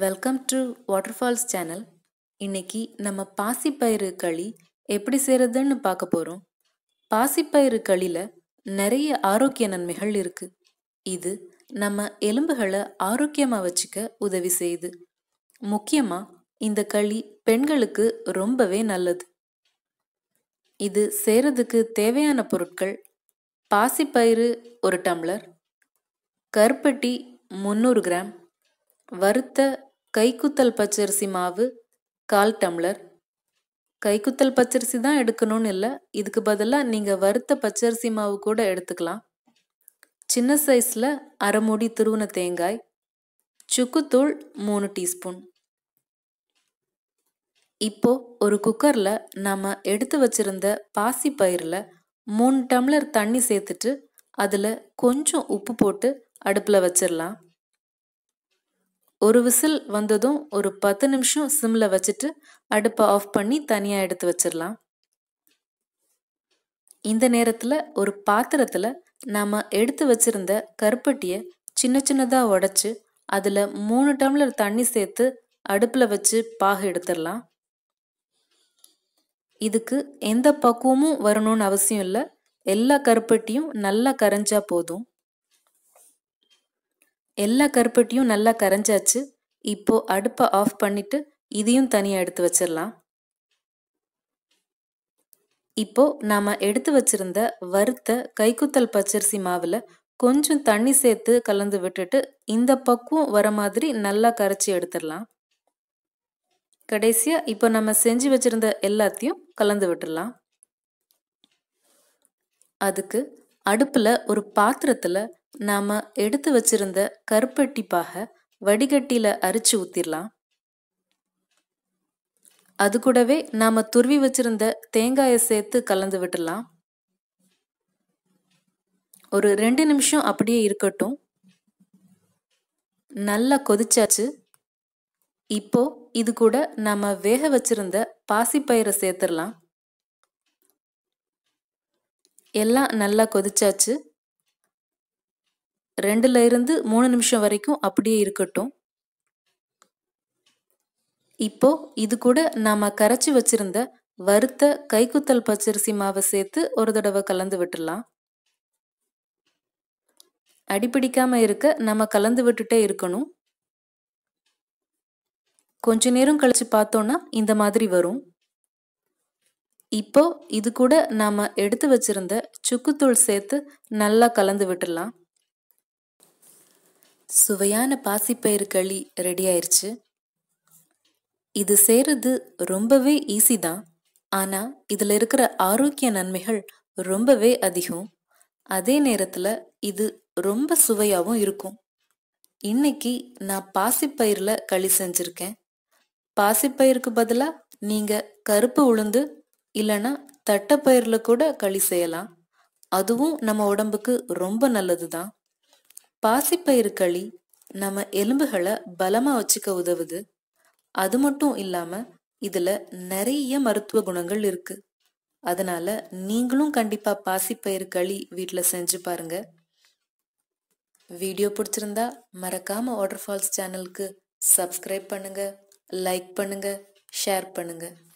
welcome to waterfalls channel இன்னைக்கு நம்ம பாசிப்பயிறு களி எப்படி செய்கிறதுன்னு பார்க்க போகிறோம் பாசிப்பயிறு களியில் நிறைய ஆரோக்கிய நன்மைகள் இருக்குது இது நம்ம எலும்புகளை ஆரோக்கியமாக வச்சுக்க உதவி செய்யுது முக்கியமாக இந்த களி பெண்களுக்கு ரொம்பவே நல்லது இது செய்கிறதுக்கு தேவையான பொருட்கள் பாசிப்பயிறு ஒரு டம்ளர் கருப்பட்டி முந்நூறு கிராம் வறுத்த கைக்குத்தல் பச்சரிசி மாவு கால் டம்ளர் கைக்குத்தல் பச்சரிசி தான் எடுக்கணும்னு இல்லை இதுக்கு பதிலாக நீங்கள் வறுத்த பச்சரிசி மாவு கூட எடுத்துக்கலாம் சின்ன சைஸில் அரை மூடி துருவன தேங்காய் சுக்குத்தூள் மூணு டீஸ்பூன் இப்போ ஒரு குக்கரில் நம்ம எடுத்து வச்சிருந்த பாசி பயிரில் மூணு டம்ளர் தண்ணி சேர்த்துட்டு அதில் கொஞ்சம் உப்பு போட்டு அடுப்பில் வச்சிடலாம் ஒரு விசில் வந்ததும் ஒரு பத்து நிமிஷம் சிம்மில் வச்சுட்டு அடுப்பை ஆஃப் பண்ணி தனியாக எடுத்து வச்சிடலாம் இந்த நேரத்தில் ஒரு பாத்திரத்தில் நாம் எடுத்து வச்சிருந்த கருப்பட்டியை சின்ன சின்னதாக உடச்சி அதில் மூணு டம்ளர் தண்ணி சேர்த்து அடுப்பில் வச்சு பாகு எடுத்துடலாம் இதுக்கு எந்த பக்குவமும் வரணும்னு அவசியம் இல்லை எல்லா கருப்பட்டியும் நல்லா கரைஞ்சா போதும் எல்லா கருப்பட்டியும் நல்லா கரைஞ்சாச்சு இப்போ அடுப்பை ஆஃப் பண்ணிட்டு இதையும் தனியாக எடுத்து வச்சிடலாம் இப்போ நாம எடுத்து வச்சிருந்த வறுத்த கைக்குத்தல் பச்சரிசி மாவில் கொஞ்சம் தண்ணி சேர்த்து கலந்து விட்டுட்டு இந்த பக்குவம் வர மாதிரி நல்லா கரைச்சி எடுத்துடலாம் கடைசியாக இப்போ நம்ம செஞ்சு வச்சிருந்த எல்லாத்தையும் கலந்து விட்டுடலாம் அதுக்கு அடுப்பில் ஒரு பாத்திரத்தில் நாம் எடுத்து வச்சிருந்த கருப்பட்டி வடிகட்டியில் அரிச்சு ஊற்றிடலாம் அது கூடவே நாம் துருவி வச்சிருந்த தேங்காயை சேர்த்து கலந்து விட்டுடலாம் ஒரு ரெண்டு நிமிஷம் அப்படியே இருக்கட்டும் நல்லா கொதிச்சாச்சு இப்போ இது கூட நாம் வேக வச்சிருந்த பாசிப்பயிரை சேர்த்துடலாம் எல்லாம் நல்லா கொதிச்சாச்சு ரெண்டுல இருந்து மூணு நிமிஷம் வரைக்கும் அப்படியே இருக்கட்டும் இப்போ இது கூட நாம கரைச்சி வச்சிருந்த வறுத்த கைக்குத்தல் பச்சரிசி மாவை சேர்த்து ஒரு தடவை கலந்து விட்டுடலாம் அடிப்பிடிக்காம இருக்க நம்ம கலந்து விட்டுட்டே இருக்கணும் கொஞ்ச நேரம் கழிச்சு பார்த்தோன்னா இந்த மாதிரி வரும் இப்போ இது கூட நாம எடுத்து வச்சிருந்த சுக்குத்தூள் சேர்த்து நல்லா கலந்து விட்டுடலாம் சுவையான பாசிப்பயிறு களி ரெடி ஆயிடுச்சு இது செய்கிறது ரொம்பவே ஈஸி தான் ஆனால் இதில் இருக்கிற ஆரோக்கிய நன்மைகள் ரொம்பவே அதிகம் அதே நேரத்தில் இது ரொம்ப சுவையாகவும் இருக்கும் இன்னைக்கு நான் பாசிப்பயிரில் களி செஞ்சுருக்கேன் பாசிப்பயிருக்கு பதிலாக நீங்கள் கருப்பு உளுந்து இல்லைன்னா தட்டைப்பயிரில் கூட களி செய்யலாம் அதுவும் நம்ம உடம்புக்கு ரொம்ப நல்லது தான் பாசிப்பயிறு களி நம்ம எலும்புகளை பலமா வச்சுக்க உதவுது அது மட்டும் இல்லாம இதுல நிறைய மருத்துவ குணங்கள் இருக்கு அதனால நீங்களும் கண்டிப்பா பாசிப்பயிறு களி வீட்டில் செஞ்சு பாருங்க வீடியோ பிடிச்சிருந்தா மறக்காம வாட்டர் ஃபால்ஸ் சேனலுக்கு சப்ஸ்கிரைப் பண்ணுங்க லைக் பண்ணுங்க ஷேர் பண்ணுங்க